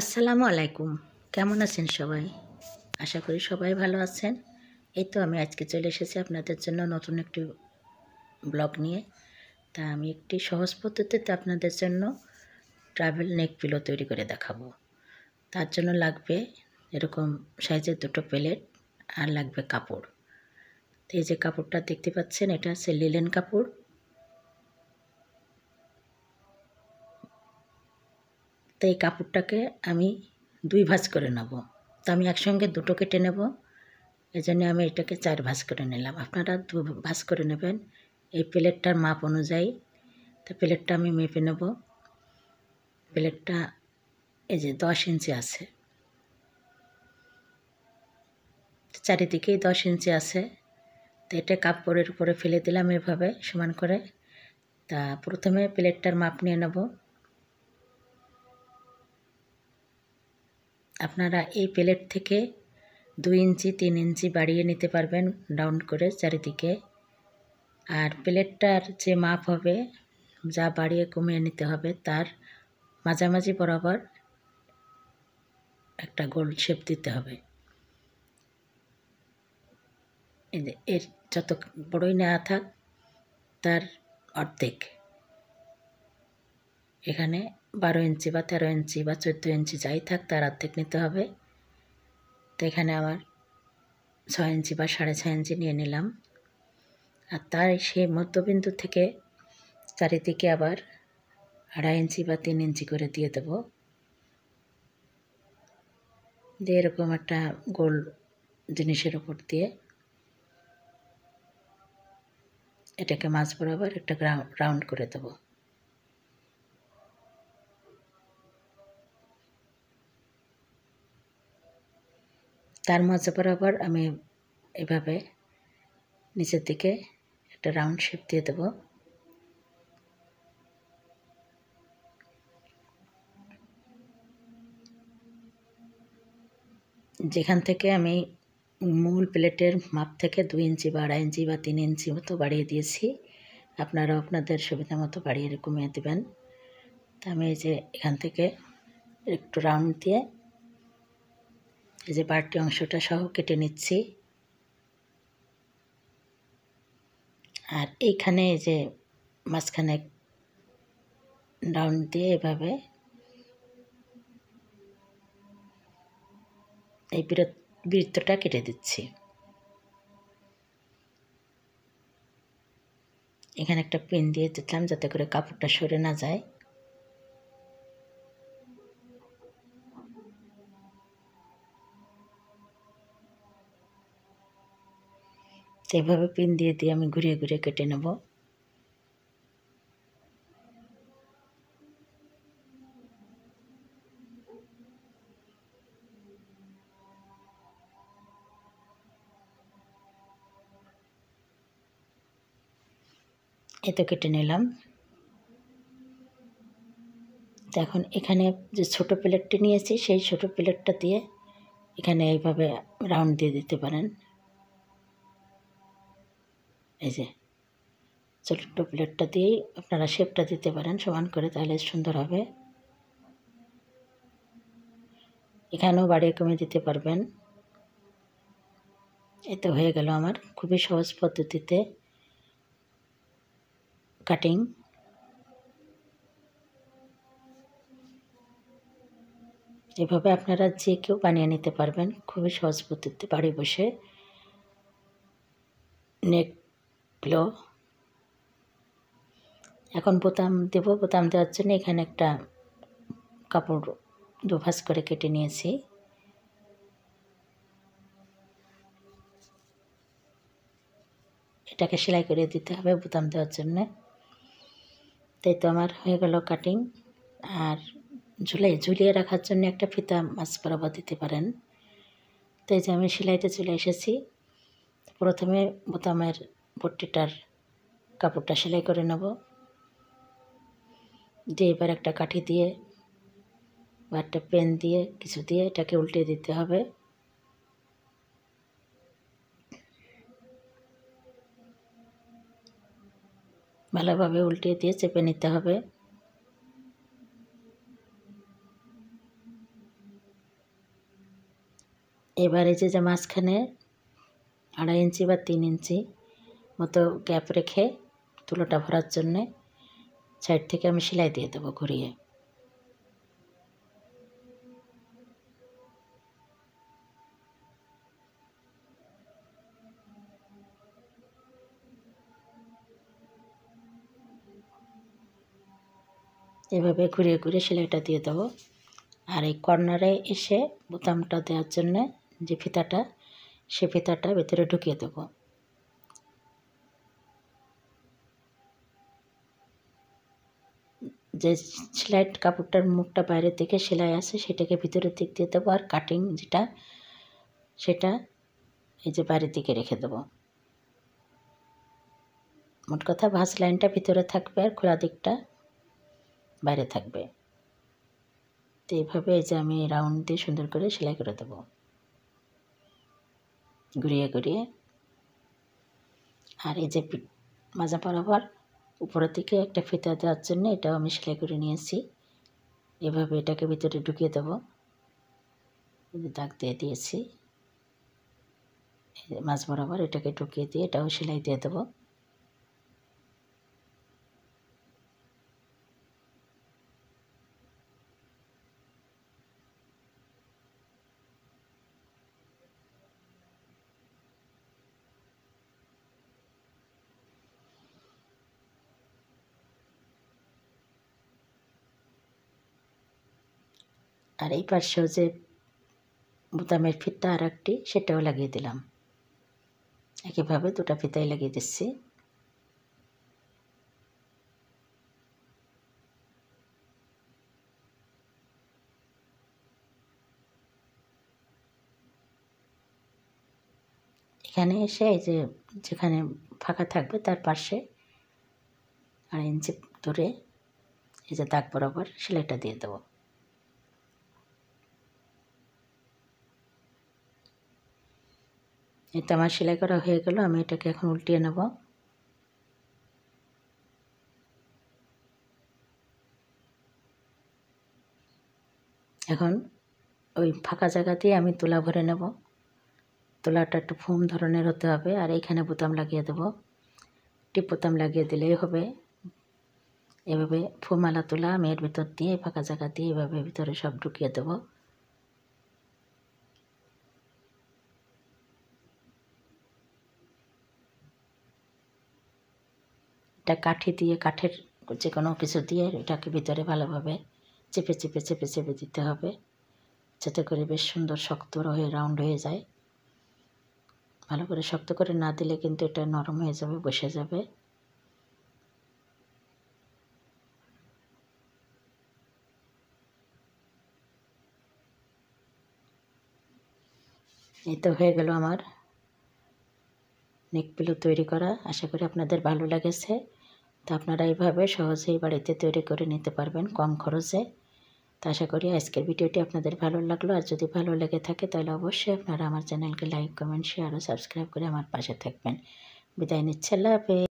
আসসালামু আলাইকুম কেমন আছেন সবাই আশা করি সবাই ভালো আছেন এই তো আমি আজকে চলে এসেছি আপনাদের জন্য নতুন একটি ব্লগ নিয়ে তা আমি একটি সহজ পদ্ধতিতে আপনাদের জন্য ট্রাভেল নেক পিলো তৈরি করে দেখাবো তার জন্য লাগবে এরকম সাইজের দুটো প্লেট আর লাগবে কাপড় তো এই যে কাপড়টা দেখতে পাচ্ছেন এটা হচ্ছে লিলেন কাপড় তো এই কাপড়টাকে আমি দুই ভাঁজ করে নেব তো আমি একসঙ্গে দুটো কেটে নেব এজন্য আমি এটাকে চার ভাঁজ করে নিলাম আপনারা দু ভাঁজ করে নেবেন এই প্লেটটার মাপ অনুযায়ী তো প্লেটটা আমি মেপে নেব প্লেটটা এই যে দশ ইঞ্চি আছে চারিদিকেই দশ ইঞ্চি আছে তো এটা কাপড়ের উপরে ফেলে দিলাম এভাবে সমান করে তা প্রথমে প্লেটটার মাপ নিয়ে নেবো আপনারা এই প্লেট থেকে দুই ইঞ্চি তিন ইঞ্চি বাড়িয়ে নিতে পারবেন ডাউন করে চারিদিকে আর প্লেটটার যে মাপ হবে যা বাড়িয়ে কমিয়ে নিতে হবে তার মাঝামাঝি বরাবর একটা গোল শেপ দিতে হবে এর যত বড়ই নেওয়া থাক তার অর্ধেক এখানে বারো ইঞ্চি বা তেরো ইঞ্চি বা চোদ্দো ইঞ্চি যাই থাক তার অর্ধেক নিতে হবে তো এখানে আবার ছয় ইঞ্চি বা সাড়ে ছয় ইঞ্চি নিয়ে নিলাম আর তার সেই মধ্যবিন্দু থেকে চারিদিকে আবার আড়াই ইঞ্চি বা তিন ইঞ্চি করে দিয়ে দেব দিয়ে এরকম একটা গোল জিনিসের উপর দিয়ে এটাকে মাছ বরাবর একটা রাউন্ড করে দেবো তার মাঝে বরাবর আমি এভাবে নিচের দিকে একটা রাউন্ড শেপ দিয়ে দেব যেখান থেকে আমি মূল প্লেটের মাপ থেকে দুই ইঞ্চি বা আড়াই ইঞ্চি বা তিন ইঞ্চি মতো বাড়িয়ে দিয়েছি আপনারাও আপনাদের সুবিধা মতো বাড়িয়ে কমিয়ে দেবেন তা আমি এই যে এখান থেকে একটু রাউন্ড দিয়ে এই যে বাড়তি অংশটা সহ কেটে নিচ্ছি আর এইখানে এই যে মাঝখানে ডাউন দিয়ে এভাবে এই বৃত্তটা কেটে দিচ্ছি এখানে একটা পিন দিয়ে দিলাম যাতে করে কাপড়টা সরে না যায় সেইভাবে পিন দিয়ে দিয়ে আমি ঘুরিয়ে ঘুরিয়ে কেটে নেব এত কেটে নিলাম এখন এখানে যে ছোট প্লেটটি নিয়েছি সেই ছোট প্লেটটা দিয়ে এখানে এইভাবে রাউন্ড দিয়ে দিতে পারেন এই যে ছোট্ট প্লেটটা দিয়েই আপনারা শেপটা দিতে পারেন সমান করে তাহলে সুন্দর হবে এখানেও বাড়িয়ে কমে দিতে পারবেন এতে হয়ে গেল আমার খুবই সহজ পদ্ধতিতে কাটিং এভাবে আপনারা যে কেউ বানিয়ে নিতে পারবেন খুবই সহজ পদ্ধতিতে বাড়ি বসে নেক প্লো এখন বোতাম দেব বোতাম দেওয়ার জন্য এখানে একটা কাপড় দুভাস করে কেটে নিয়েছি এটাকে সেলাই করে দিতে হবে বোতাম দেওয়ার জন্যে তাই তো আমার হয়ে গেল কাটিং আর ঝুলাই ঝুলিয়ে রাখার জন্য একটা ফিতা মাছ বরাবর দিতে পারেন তাই যে আমি সেলাইতে চলে এসেছি প্রথমে বোতামের পট্টিটার কাপড়টা সেলাই করে নেব দিয়ে এবার একটা কাঠি দিয়ে বা একটা পেন দিয়ে কিছু দিয়ে এটাকে উল্টে দিতে হবে ভালোভাবে উল্টে দিয়ে চেপে নিতে হবে এবার এই যে মাঝখানে আড়াই ইঞ্চি বা তিন ইঞ্চি মতো গ্যাপ রেখে তুলোটা ভরার জন্যে সাইড থেকে আমি সেলাই দিয়ে দেবো ঘুরিয়ে এভাবে ঘুরিয়ে ঘুরিয়ে সেলাইটা দিয়ে দেবো আর এই কর্নারে এসে বোতামটা দেওয়ার জন্য যে ফিতাটা সে ফিতাটা ভেতরে ঢুকিয়ে দেবো যে সেলাইট কাপড়টার মুখটা বাইরের দিকে সেলাই আছে সেটাকে ভিতরের দিক দিয়ে দেবো আর কাটিং যেটা সেটা এই যে বাইরের দিকে রেখে দেবো মোট কথা ভাস লাইনটা ভিতরে থাকবে আর খোলা দিকটা বাইরে থাকবে তো এইভাবে এই যে আমি রাউন্ড দিয়ে সুন্দর করে সেলাই করে দেবো ঘুরিয়ে ঘুরিয়ে আর এই যে মাজা বরাবর উপরে থেকে একটা ফিতা দেওয়ার জন্য এটাও আমি সেলাই করে নিয়েছি এভাবে এটাকে ভিতরে ঢুকিয়ে দেবো দাগ দিয়ে দিয়েছি মাছ বরাবর এটাকে ঢুকিয়ে দিয়ে এটাও সেলাই দিয়ে দেবো আর এই পাশেও যে বোতামের ফিতা আর একটি সেটাও লাগিয়ে দিলাম একইভাবে দুটা ফিতাই লাগিয়ে দিচ্ছি এখানে এসে এই যে যেখানে ফাঁকা থাকবে তার পাশে আড়াই ইঞ্চি ধরে এই যে দাগ বরাবর সেলাইটা দিয়ে দেবো এটা আমার সেলাই করা হয়ে গেল আমি এটাকে এখন উল্টিয়ে নেব এখন ওই ফাঁকা জায়গাতেই আমি তুলা ভরে নেব তুলাটা একটু ফোম ধরনের হতে হবে আর এইখানে বোতাম লাগিয়ে দেব টিপ বোতাম লাগিয়ে দিলেই হবে এভাবে ফোমালা তুলা আমি এর ভিতর দিয়ে ফাঁকা জায়গা দিয়ে এভাবে ভিতরে সব ঢুকিয়ে দেবো একটা কাঠি দিয়ে কাঠের যে কোনো কিছু দিয়ে এটাকে ভিতরে ভালোভাবে চেপে চেপে চেপে চেপে দিতে হবে যাতে করে বেশ সুন্দর শক্ত হয়ে রাউন্ড হয়ে যায় ভালো করে শক্ত করে না দিলে কিন্তু এটা নরম হয়ে যাবে বসে যাবে এই তো হয়ে গেল আমার নেকপিলো তৈরি করা আশা করি আপনাদের ভালো লেগেছে তা আপনারা এইভাবে সহজেই বাড়িতে তৈরি করে নিতে পারবেন কম খরচে তো আশা করি আজকের ভিডিওটি আপনাদের ভালো লাগলো আর যদি ভালো লেগে থাকে তাহলে অবশ্যই আপনারা আমার চ্যানেলকে লাইক কমেন্ট শেয়ার ও সাবস্ক্রাইব করে আমার পাশে থাকবেন বিদায় নিচ্ছে আল্লাহ